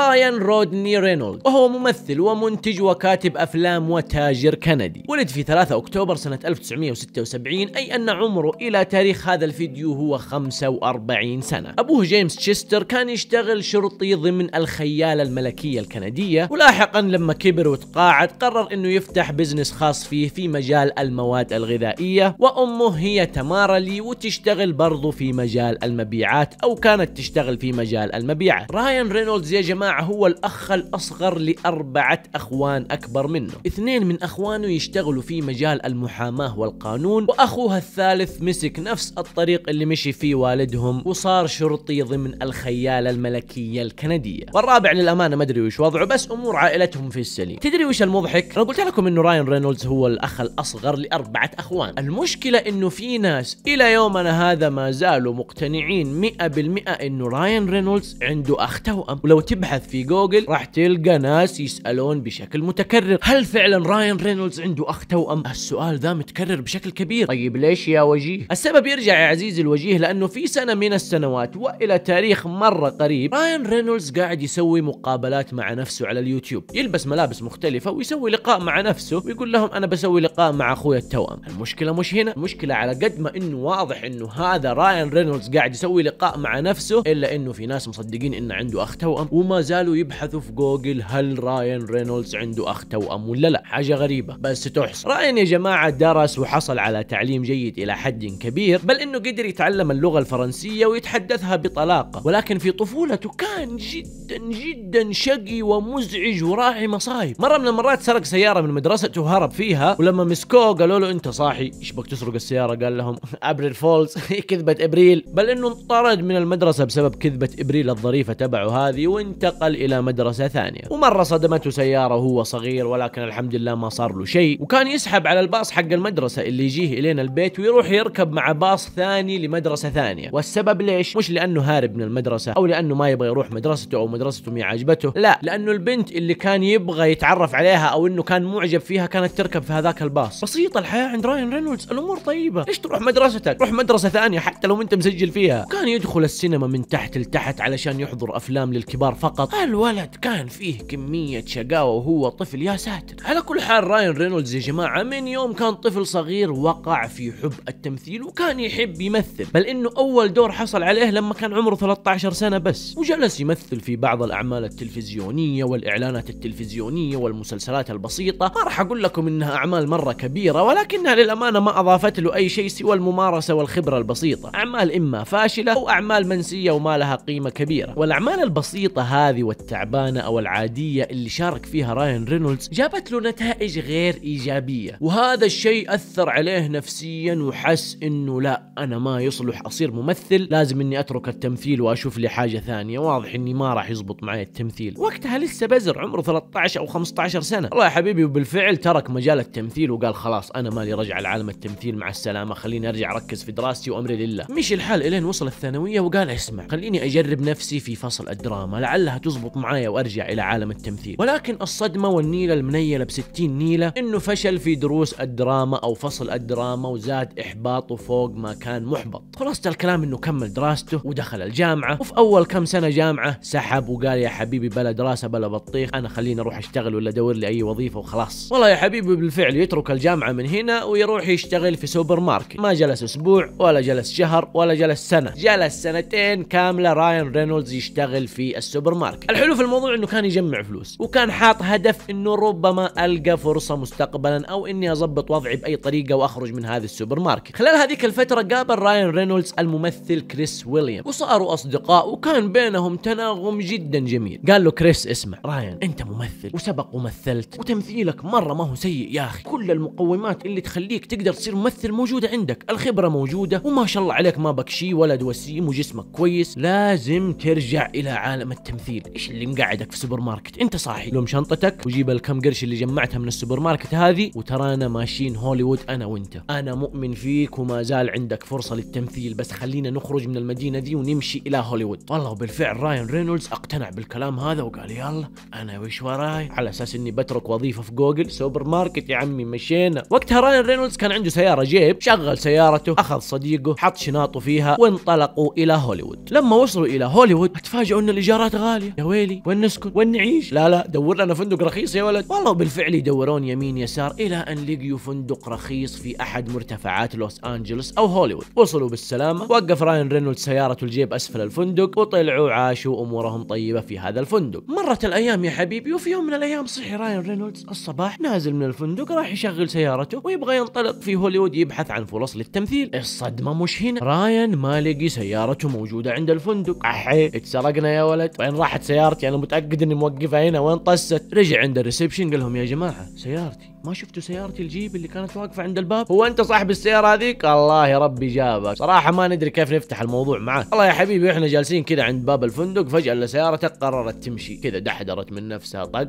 رايان رودني رينولد وهو ممثل ومنتج وكاتب أفلام وتاجر كندي ولد في 3 أكتوبر سنة 1976 أي أن عمره إلى تاريخ هذا الفيديو هو 45 سنة أبوه جيمس تشستر كان يشتغل شرطي ضمن الخيالة الملكية الكندية ولاحقا لما كبر وتقاعد قرر أنه يفتح بزنس خاص فيه في مجال المواد الغذائية وأمه هي تمارا لي وتشتغل برضو في مجال المبيعات أو كانت تشتغل في مجال المبيعات رايان رينولدز يا جماعة هو الأخ الأصغر لأربعة أخوان أكبر منه اثنين من أخوانه يشتغلوا في مجال المحاماة والقانون وأخوها الثالث مسك نفس الطريق اللي مشي فيه والدهم وصار شرطي ضمن الخيالة الملكية الكندية والرابع للأمانة ما أدري وش وضعه بس أمور عائلتهم في السليم تدري وش المضحك؟ أنا قلت لكم أنه راين رينولدز هو الأخ الأصغر لأربعة أخوان المشكلة أنه في ناس إلى يومنا هذا ما زالوا مقتنعين 100% أنه راين رينولدز عنده أخ توأم ولو تبحث تبحث في جوجل راح تلقى ناس يسألون بشكل متكرر هل فعلا راين رينولدز عنده أخ توأم؟ السؤال ذا متكرر بشكل كبير طيب ليش يا وجيه؟ السبب يرجع يا عزيزي الوجيه لأنه في سنة من السنوات وإلى تاريخ مرة قريب راين رينولدز قاعد يسوي مقابلات مع نفسه على اليوتيوب يلبس ملابس مختلفة ويسوي لقاء مع نفسه ويقول لهم أنا بسوي لقاء مع أخوي التوأم المشكلة مش هنا المشكلة على قد ما إنه واضح إنه هذا راين رينولدز قاعد يسوي لقاء مع نفسه إلا إنه في ناس مصدقين إنه عنده أخ توأم وما زالوا يبحثوا في جوجل هل راين رينولدز عنده اخ توأم ولا لا حاجه غريبه بس تحصل راين يا جماعه درس وحصل على تعليم جيد الى حد كبير بل انه قدر يتعلم اللغه الفرنسيه ويتحدثها بطلاقه ولكن في طفولته كان جدا جدا شقي ومزعج وراعي مصايب مره من المرات سرق سياره من مدرسته وهرب فيها ولما مسكوه قالوا له انت صاحي ايش بك تسرق السياره قال لهم ابريل فولز كذبه ابريل بل انه انطرد من المدرسه بسبب كذبه ابريل الظريفه تبعه هذه وانتقل انتقل إلى مدرسة ثانية ومرة صدمته سيارة وهو صغير ولكن الحمد لله ما صار له شيء وكان يسحب على الباص حق المدرسة اللي يجيه إلينا البيت ويروح يركب مع باص ثاني لمدرسة ثانية والسبب ليش؟ مش لأنه هارب من المدرسة أو لأنه ما يبغى يروح مدرسته أو مدرسته ما عجبته لا لأنه البنت اللي كان يبغى يتعرف عليها أو أنه كان معجب فيها كانت تركب في هذاك الباص بسيطة الحياة عند راين رينولدز الأمور طيبة ليش تروح مدرستك؟ روح مدرسة ثانية حتى لو أنت مسجل فيها كان يدخل السينما من تحت لتحت علشان يحضر أفلام للكبار فقط فقط الولد كان فيه كمية شقاوة وهو طفل يا ساتر على كل حال راين رينولدز يا جماعة من يوم كان طفل صغير وقع في حب التمثيل وكان يحب يمثل بل انه اول دور حصل عليه لما كان عمره 13 سنة بس وجلس يمثل في بعض الاعمال التلفزيونية والاعلانات التلفزيونية والمسلسلات البسيطة ما راح اقول لكم انها اعمال مرة كبيرة ولكنها للامانة ما اضافت له اي شيء سوى الممارسة والخبرة البسيطة اعمال اما فاشلة او اعمال منسية وما لها قيمة كبيرة والاعمال البسيطة هذه هذه والتعبانة أو العادية اللي شارك فيها راين رينولدز جابت له نتائج غير إيجابية وهذا الشيء أثر عليه نفسيا وحس إنه لا أنا ما يصلح أصير ممثل لازم إني أترك التمثيل وأشوف لي حاجة ثانية واضح إني ما راح يزبط معي التمثيل وقتها لسه بزر عمره 13 أو 15 سنة الله يا حبيبي وبالفعل ترك مجال التمثيل وقال خلاص أنا مالي رجع لعالم التمثيل مع السلامة خليني أرجع أركز في دراستي وأمري لله مشي الحال إلين وصل الثانوية وقال اسمع خليني أجرب نفسي في فصل الدراما لعلها تزبط معايا وارجع الى عالم التمثيل ولكن الصدمه والنيله المنيله ب 60 نيله انه فشل في دروس الدراما او فصل الدراما وزاد احباطه فوق ما كان محبط خلاصه الكلام انه كمل دراسته ودخل الجامعه وفي اول كم سنه جامعه سحب وقال يا حبيبي بلا دراسه بلا بطيخ انا خليني اروح اشتغل ولا ادور لي اي وظيفه وخلاص والله يا حبيبي بالفعل يترك الجامعه من هنا ويروح يشتغل في سوبر ماركت ما جلس اسبوع ولا جلس شهر ولا جلس سنه جلس سنتين كامله راين رينولدز يشتغل في السوبر ماركت دنمارك الحلو في الموضوع انه كان يجمع فلوس وكان حاط هدف انه ربما القى فرصه مستقبلا او اني اضبط وضعي باي طريقه واخرج من هذا السوبر ماركت خلال هذيك الفتره قابل راين رينولدز الممثل كريس ويليام وصاروا اصدقاء وكان بينهم تناغم جدا جميل قال له كريس اسمع راين انت ممثل وسبق ومثلت وتمثيلك مره ما هو سيء يا اخي كل المقومات اللي تخليك تقدر تصير ممثل موجوده عندك الخبره موجوده وما شاء الله عليك ما بكشي ولد وسيم وجسمك كويس لازم ترجع الى عالم التمثيل قليل ايش اللي مقعدك في سوبر ماركت انت صاحي لوم شنطتك وجيب الكم قرش اللي جمعتها من السوبر ماركت هذه وترانا ماشيين هوليوود انا وانت انا مؤمن فيك وما زال عندك فرصه للتمثيل بس خلينا نخرج من المدينه دي ونمشي الى هوليوود والله وبالفعل راين رينولدز اقتنع بالكلام هذا وقال يلا انا وش وراي على اساس اني بترك وظيفه في جوجل سوبر ماركت يا عمي مشينا وقتها راين رينولدز كان عنده سياره جيب شغل سيارته اخذ صديقه حط شناطه فيها وانطلقوا الى هوليوود لما وصلوا الى هوليوود تفاجئوا ان الايجارات غاليه الدنيا يا ويلي وين نسكن وين نعيش لا لا دور لنا فندق رخيص يا ولد والله بالفعل يدورون يمين يسار الى ان لقيوا فندق رخيص في احد مرتفعات لوس انجلوس او هوليوود وصلوا بالسلامه وقف راين رينولد سيارته الجيب اسفل الفندق وطلعوا عاشوا امورهم طيبه في هذا الفندق مرت الايام يا حبيبي وفي يوم من الايام صحي راين رينولدز الصباح نازل من الفندق راح يشغل سيارته ويبغى ينطلق في هوليوود يبحث عن فرص للتمثيل الصدمه مش هنا راين ما لقي سيارته موجوده عند الفندق احي اتسرقنا يا ولد وين راح تحت سيارتي انا متاكد اني موقفها هنا وين طست رجع عند الريسبشن قال لهم يا جماعه سيارتي ما شفتوا سيارتي الجيب اللي كانت واقفه عند الباب هو انت صاحب السياره هذيك الله يا ربي جابك صراحه ما ندري كيف نفتح الموضوع معاه والله يا حبيبي احنا جالسين كذا عند باب الفندق فجاه الا سيارتك قررت تمشي كذا دحدرت من نفسها طق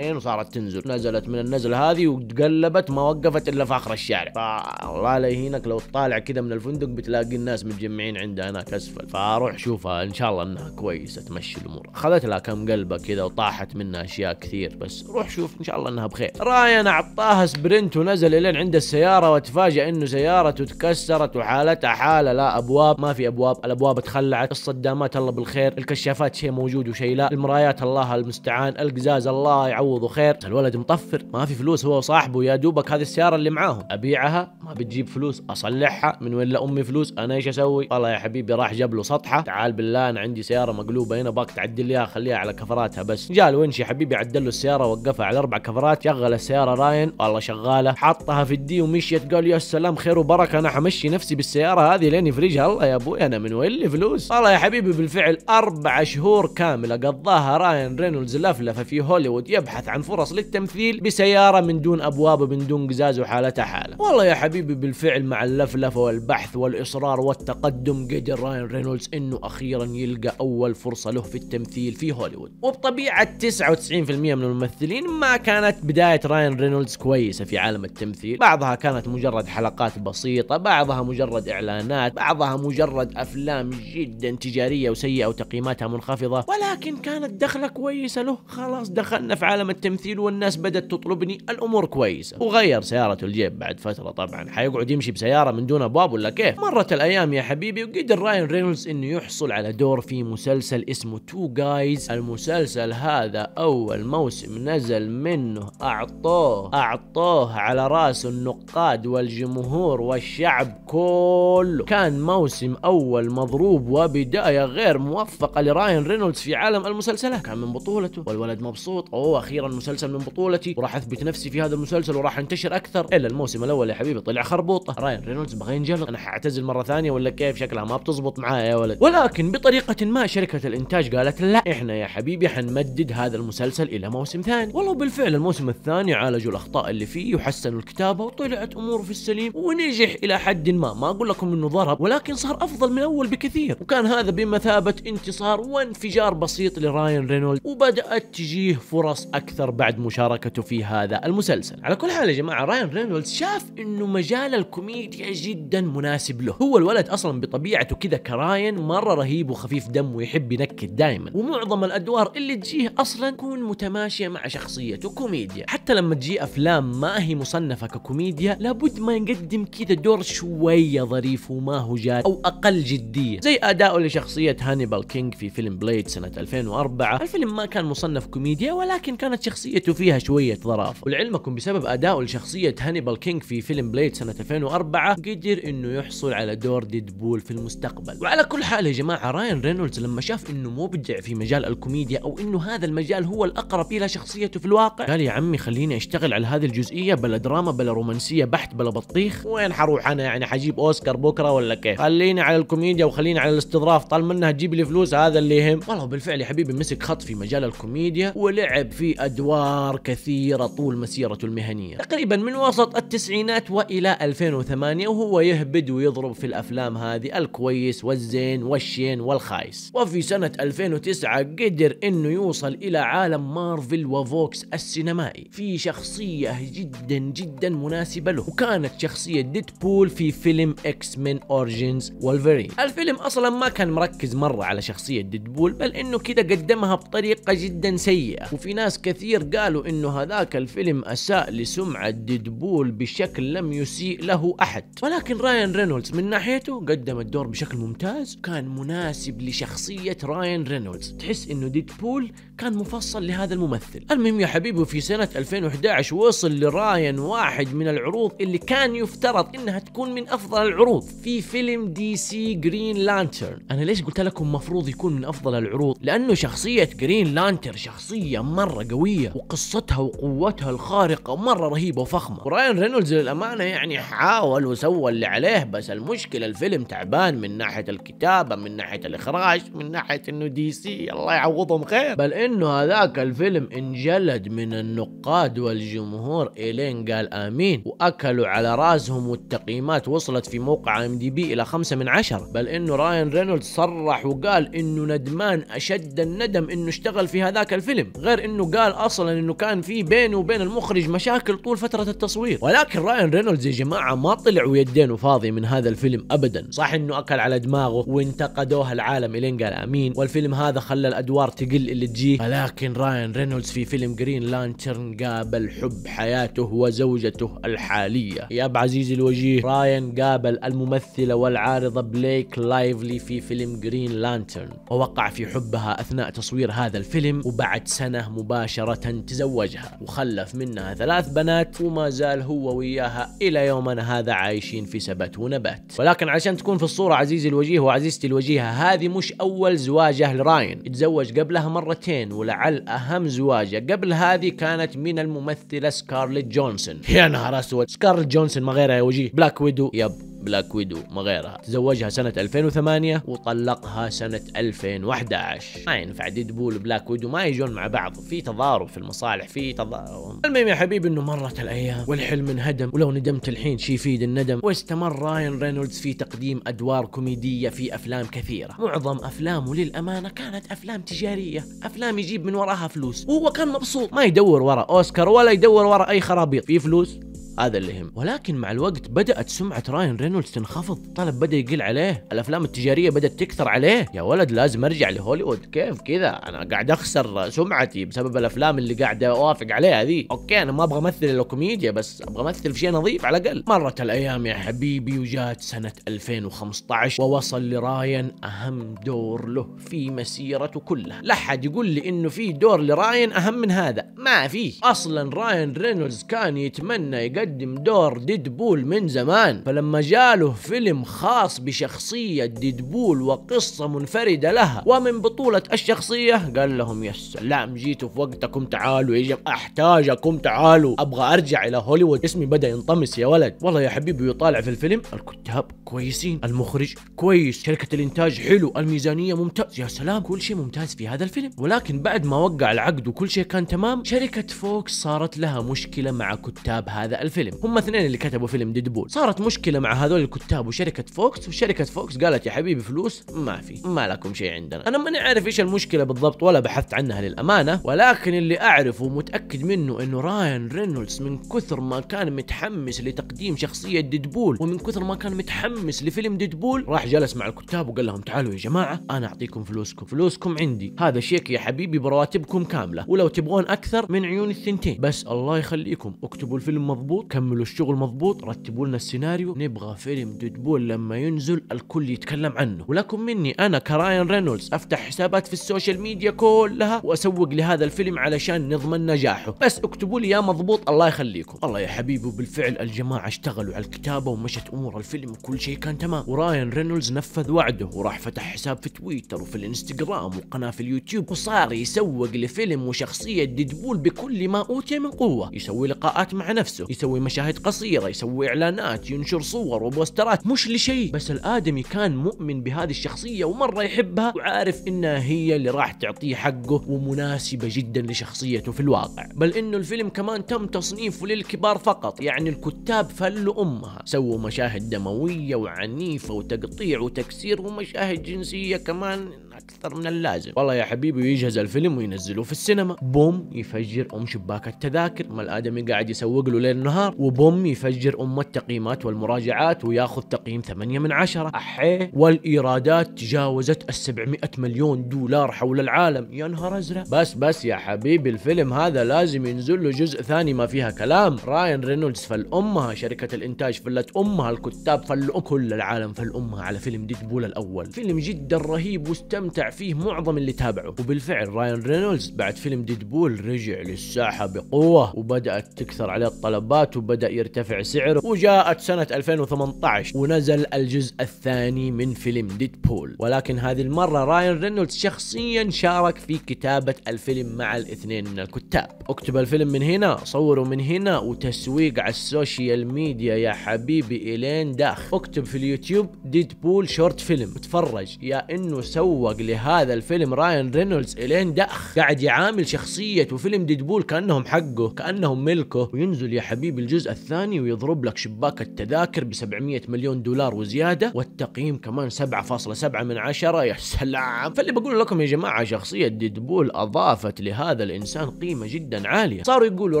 وصارت تنزل نزلت من النزله هذه وتقلبت ما وقفت الا في اخر الشارع فالله لا يهينك لو تطالع كذا من الفندق بتلاقي الناس متجمعين عندها هناك اسفل فاروح شوفها ان شاء الله انها كويسه تمشي الامور اخذت لها كم قلبه كذا وطاحت منها اشياء كثير بس روح شوف ان شاء الله انها بخير رايان اعطاها سبرنت ونزل الين عند السياره وتفاجئ انه سيارته تكسرت وحالتها حاله لا ابواب ما في ابواب الابواب تخلعت الصدامات الله بالخير الكشافات شيء موجود وشيء لا المرايات الله المستعان القزاز الله يعوضه خير الولد مطفر ما في فلوس هو وصاحبه يا دوبك هذه السياره اللي معاهم ابيعها ما بتجيب فلوس اصلحها من وين امي فلوس انا ايش اسوي والله يا حبيبي راح جاب له سطحه تعال بالله انا عندي سياره مقلوبه هنا باك تعدي يعدل اياها خليها على كفراتها بس جاء الونش يا حبيبي عدل له السياره وقفها على اربع كفرات شغل السياره راين والله شغاله حطها في الدي ومشيت قال يا سلام خير وبركه انا حمشي نفسي بالسياره هذه لين يفرجها الله يا ابوي انا من وين فلوس والله يا حبيبي بالفعل اربع شهور كامله قضاها راين رينولدز لفلفه في هوليوود يبحث عن فرص للتمثيل بسياره من دون ابواب ومن دون قزاز وحالتها حاله والله يا حبيبي بالفعل مع اللفلفه والبحث والاصرار والتقدم قدر راين رينولدز انه اخيرا يلقى اول فرصه له في التمثيل التمثيل في هوليوود وبطبيعة 99% من الممثلين ما كانت بداية راين رينولدز كويسة في عالم التمثيل بعضها كانت مجرد حلقات بسيطة بعضها مجرد إعلانات بعضها مجرد أفلام جدا تجارية وسيئة وتقييماتها منخفضة ولكن كانت دخلة كويسة له خلاص دخلنا في عالم التمثيل والناس بدأت تطلبني الأمور كويسة وغير سيارته الجيب بعد فترة طبعا حيقعد يمشي بسيارة من دون أبواب ولا كيف مرت الأيام يا حبيبي وقدر راين رينولدز إنه يحصل على دور في مسلسل اسمه تو جايز المسلسل هذا اول موسم نزل منه اعطوه اعطوه على راس النقاد والجمهور والشعب كله كان موسم اول مضروب وبدايه غير موفقه لراين رينولدز في عالم المسلسلات كان من بطولته والولد مبسوط اوه اخيرا مسلسل من بطولتي وراح اثبت نفسي في هذا المسلسل وراح انتشر اكثر الا الموسم الاول يا حبيبي طلع خربوطه راين رينولدز بغى ينجلط انا حاعتزل مره ثانيه ولا كيف شكلها ما بتزبط معايا يا ولد ولكن بطريقه ما شركه الانتاج قالت لا احنا يا حبيبي حنمدد هذا المسلسل الى موسم ثاني والله بالفعل الموسم الثاني عالجوا الاخطاء اللي فيه وحسنوا الكتابه وطلعت اموره في السليم ونجح الى حد ما ما اقول لكم انه ضرب ولكن صار افضل من اول بكثير وكان هذا بمثابه انتصار وانفجار بسيط لراين رينولد وبدات تجيه فرص اكثر بعد مشاركته في هذا المسلسل على كل حال يا جماعه راين رينولدز شاف انه مجال الكوميديا جدا مناسب له هو الولد اصلا بطبيعته كذا كراين مره رهيب وخفيف دم ويحب ينكد دائما ومعظم الادوار اللي تجيه اصلا تكون متماشيه مع شخصيته كوميديا حتى لما تجي افلام ما هي مصنفه ككوميديا لابد ما يقدم كذا دور شويه ظريف وما هو جاد او اقل جديه زي اداؤه لشخصيه هانيبال كينج في فيلم بليد سنه 2004 الفيلم ما كان مصنف كوميديا ولكن كانت شخصيته فيها شويه ظرافه ولعلمكم بسبب اداؤه لشخصيه هانيبال كينج في فيلم بليد سنه 2004 قدر انه يحصل على دور ديدبول في المستقبل وعلى كل حال يا جماعه راين رينولدز لما شاف انه مبدع في مجال الكوميديا او انه هذا المجال هو الاقرب الى شخصيته في الواقع قال يا عمي خليني اشتغل على هذه الجزئيه بلا دراما بلا رومانسيه بحت بلا بطيخ وين حروح انا يعني حجيب اوسكار بكره ولا كيف خليني على الكوميديا وخليني على الاستظراف طالما انها تجيب لي فلوس هذا اللي يهم والله بالفعل يا حبيبي مسك خط في مجال الكوميديا ولعب في ادوار كثيره طول مسيرته المهنيه تقريبا من وسط التسعينات والى 2008 وهو يهبد ويضرب في الافلام هذه الكويس والزين والشين والخايس وفي سنه 2009 2009 قدر انه يوصل الى عالم مارفل وفوكس السينمائي في شخصية جدا جدا مناسبة له وكانت شخصية ديدبول في فيلم اكس من اورجينز وولفرين الفيلم اصلا ما كان مركز مرة على شخصية ديدبول بل انه كده قدمها بطريقة جدا سيئة وفي ناس كثير قالوا انه هذاك الفيلم اساء لسمعة ديدبول بشكل لم يسيء له احد ولكن راين رينولدز من ناحيته قدم الدور بشكل ممتاز كان مناسب لشخصية راين رينولدز رينولدز تحس انه ديدبول كان مفصل لهذا الممثل المهم يا حبيبي في سنة 2011 وصل لراين واحد من العروض اللي كان يفترض انها تكون من افضل العروض في فيلم دي سي جرين لانترن انا ليش قلت لكم مفروض يكون من افضل العروض لانه شخصية جرين لانتر شخصية مرة قوية وقصتها وقوتها الخارقة مرة رهيبة وفخمة وراين رينولدز للامانة يعني حاول وسوى اللي عليه بس المشكلة الفيلم تعبان من ناحية الكتابة من ناحية الاخراج من ناحية انه دي سي دي الله يعوضهم خير بل انه هذاك الفيلم انجلد من النقاد والجمهور الين قال امين واكلوا على راسهم والتقييمات وصلت في موقع ام دي بي الى خمسة من عشرة بل انه راين رينولدز صرح وقال انه ندمان اشد الندم انه اشتغل في هذاك الفيلم غير انه قال اصلا انه كان في بينه وبين المخرج مشاكل طول فترة التصوير ولكن راين رينولدز يا جماعة ما طلع ويدينه فاضية من هذا الفيلم ابدا صح انه اكل على دماغه وانتقدوه العالم الين قال امين والفيلم هذا هذا خلى الادوار تقل اللي تجيه ولكن راين رينولدز في فيلم جرين لانترن قابل حب حياته وزوجته الحاليه يا عزيزي الوجيه راين قابل الممثله والعارضه بليك لايفلي في فيلم جرين لانترن ووقع في حبها اثناء تصوير هذا الفيلم وبعد سنه مباشره تزوجها وخلف منها ثلاث بنات وما زال هو وياها الى يومنا هذا عايشين في سبت ونبات ولكن عشان تكون في الصوره عزيزي الوجيه وعزيزتي الوجيهه هذه مش اول زواجه لراين مرتين يتزوج قبلها مرتين ولعل أهم زواجه قبل هذه كانت من الممثلة سكارليت جونسون يا نهار أسود سكارليت جونسون ما غيرها يا وجيه بلاك ويدو يب بلاك ويدو ما غيرها تزوجها سنة 2008 وطلقها سنة 2011 ما ينفع ديدبول بلاك ويدو ما يجون مع بعض في تضارب في المصالح في تضارب المهم يا حبيبي انه مرت الايام والحلم انهدم ولو ندمت الحين شي يفيد الندم واستمر راين رينولدز في تقديم ادوار كوميدية في افلام كثيرة معظم افلامه للامانة كانت افلام تجارية افلام يجيب من وراها فلوس وهو كان مبسوط ما يدور ورا اوسكار ولا يدور ورا اي خرابيط في فلوس هذا اللي يهم ولكن مع الوقت بدات سمعه راين رينولدز تنخفض الطلب بدا يقل عليه الافلام التجاريه بدات تكثر عليه يا ولد لازم ارجع لهوليوود كيف كذا انا قاعد اخسر سمعتي بسبب الافلام اللي قاعد اوافق عليها ذي اوكي انا ما ابغى امثل الا كوميديا بس ابغى امثل في شيء نظيف على الاقل مرت الايام يا حبيبي وجات سنه 2015 ووصل لراين اهم دور له في مسيرته كلها لا حد يقول لي انه في دور لراين اهم من هذا ما في اصلا راين رينولدز كان يتمنى يقدم بيقدم دور ديدبول من زمان فلما جاله فيلم خاص بشخصية ديدبول وقصة منفردة لها ومن بطولة الشخصية قال لهم يا سلام جيتوا في وقتكم تعالوا يا جماعة احتاجكم تعالوا ابغى ارجع الى هوليوود اسمي بدا ينطمس يا ولد والله يا حبيبي يطالع في الفيلم الكتاب كويسين المخرج كويس شركة الانتاج حلو الميزانية ممتاز يا سلام كل شيء ممتاز في هذا الفيلم ولكن بعد ما وقع العقد وكل شيء كان تمام شركة فوكس صارت لها مشكلة مع كتاب هذا الفيلم فيلم هم اثنين اللي كتبوا فيلم ديدبول صارت مشكله مع هذول الكتاب وشركه فوكس وشركه فوكس قالت يا حبيبي فلوس ما في ما لكم شيء عندنا انا ماني عارف ايش المشكله بالضبط ولا بحثت عنها للامانه ولكن اللي اعرفه ومتاكد منه انه راين رينولدز من كثر ما كان متحمس لتقديم شخصيه ديدبول ومن كثر ما كان متحمس لفيلم ديدبول راح جلس مع الكتاب وقال لهم تعالوا يا جماعه انا اعطيكم فلوسكم فلوسكم عندي هذا شيك يا حبيبي برواتبكم كامله ولو تبغون اكثر من عيون الثنتين بس الله يخليكم اكتبوا الفيلم مضبوط كملوا الشغل مضبوط رتبوا لنا السيناريو نبغى فيلم ديدبول لما ينزل الكل يتكلم عنه ولكم مني انا كراين رينولدز افتح حسابات في السوشيال ميديا كلها واسوق لهذا الفيلم علشان نضمن نجاحه بس اكتبوا لي يا مضبوط الله يخليكم والله يا حبيبي وبالفعل الجماعه اشتغلوا على الكتابه ومشت امور الفيلم وكل شيء كان تمام وراين رينولدز نفذ وعده وراح فتح حساب في تويتر وفي الانستغرام وقناه في اليوتيوب وصار يسوق لفيلم وشخصيه ديدبول بكل ما اوتي من قوه يسوي لقاءات مع نفسه يسوي يسوي مشاهد قصيرة يسوي إعلانات ينشر صور وبوسترات مش لشيء بس الآدمي كان مؤمن بهذه الشخصية ومرة يحبها وعارف إنها هي اللي راح تعطيه حقه ومناسبة جدا لشخصيته في الواقع بل إنه الفيلم كمان تم تصنيفه للكبار فقط يعني الكتاب فلوا أمها سووا مشاهد دموية وعنيفة وتقطيع وتكسير ومشاهد جنسية كمان اكثر من اللازم والله يا حبيبي يجهز الفيلم وينزله في السينما بوم يفجر ام شباك التذاكر ما الادمي قاعد يسوق له ليل نهار وبوم يفجر ام التقييمات والمراجعات وياخذ تقييم 8 من 10 احيه والايرادات تجاوزت ال 700 مليون دولار حول العالم يا نهار ازرق بس بس يا حبيبي الفيلم هذا لازم ينزل له جزء ثاني ما فيها كلام راين رينولدز فالامها شركه الانتاج فلت امها الكتاب فل كل العالم فالامها على فيلم ديدبول الاول فيلم جدا رهيب واستمتع استمتع فيه معظم اللي تابعه وبالفعل رايان رينولدز بعد فيلم ديدبول رجع للساحة بقوة وبدأت تكثر عليه الطلبات وبدأ يرتفع سعره وجاءت سنة 2018 ونزل الجزء الثاني من فيلم ديدبول ولكن هذه المرة رايان رينولدز شخصيا شارك في كتابة الفيلم مع الاثنين من الكتاب اكتب الفيلم من هنا صوروا من هنا وتسويق على السوشيال ميديا يا حبيبي الين داخل اكتب في اليوتيوب ديدبول شورت فيلم اتفرج يا انه سوق تتطرق لهذا الفيلم راين رينولدز الين دأخ قاعد يعامل شخصية وفيلم ديدبول كأنهم حقه كأنهم ملكه وينزل يا حبيبي الجزء الثاني ويضرب لك شباك التذاكر ب 700 مليون دولار وزيادة والتقييم كمان 7.7 من 10 يا سلام فاللي بقول لكم يا جماعة شخصية ديدبول أضافت لهذا الإنسان قيمة جدا عالية صاروا يقولوا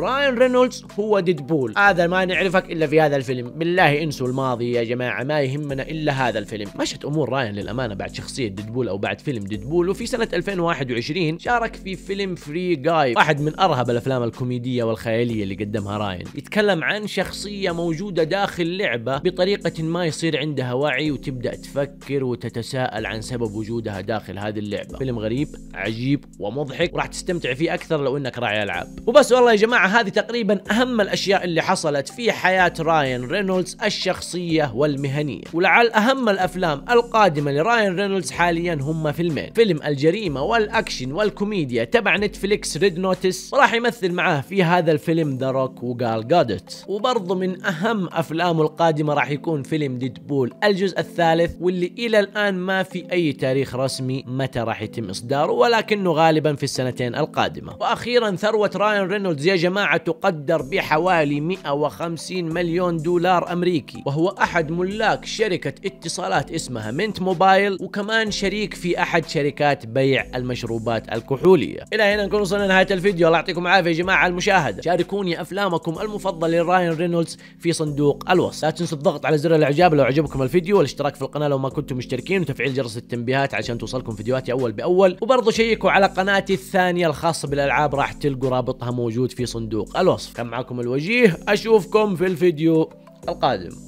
راين رينولدز هو ديدبول هذا ما نعرفك إلا في هذا الفيلم بالله انسوا الماضي يا جماعة ما يهمنا إلا هذا الفيلم مشت أمور راين للأمانة بعد شخصية ديدبول أو بعد بعد فيلم ديدبول وفي سنة 2021 شارك في فيلم فري جاي واحد من أرهب الأفلام الكوميدية والخيالية اللي قدمها راين يتكلم عن شخصية موجودة داخل لعبة بطريقة ما يصير عندها وعي وتبدأ تفكر وتتساءل عن سبب وجودها داخل هذه اللعبة فيلم غريب عجيب ومضحك وراح تستمتع فيه أكثر لو أنك راعي ألعاب وبس والله يا جماعة هذه تقريبا أهم الأشياء اللي حصلت في حياة راين رينولدز الشخصية والمهنية ولعل أهم الأفلام القادمة لراين رينولدز حاليا هم فيلمين فيلم الجريمة والأكشن والكوميديا تبع نتفليكس ريد نوتس وراح يمثل معاه في هذا الفيلم ذا روك وقال جادت وبرضه من أهم أفلامه القادمة راح يكون فيلم ديدبول الجزء الثالث واللي إلى الآن ما في أي تاريخ رسمي متى راح يتم إصداره ولكنه غالبا في السنتين القادمة وأخيرا ثروة راين رينولدز يا جماعة تقدر بحوالي 150 مليون دولار أمريكي وهو أحد ملاك شركة اتصالات اسمها منت موبايل وكمان شريك في احد شركات بيع المشروبات الكحوليه الى هنا نكون وصلنا لنهايه الفيديو الله يعطيكم العافيه يا جماعه على المشاهده شاركوني افلامكم المفضله لراين رينولدز في صندوق الوصف لا تنسوا الضغط على زر الاعجاب لو عجبكم الفيديو والاشتراك في القناه لو ما كنتم مشتركين وتفعيل جرس التنبيهات عشان توصلكم فيديوهاتي اول باول وبرضه شيكوا على قناتي الثانيه الخاصه بالالعاب راح تلقوا رابطها موجود في صندوق الوصف كان معكم الوجيه اشوفكم في الفيديو القادم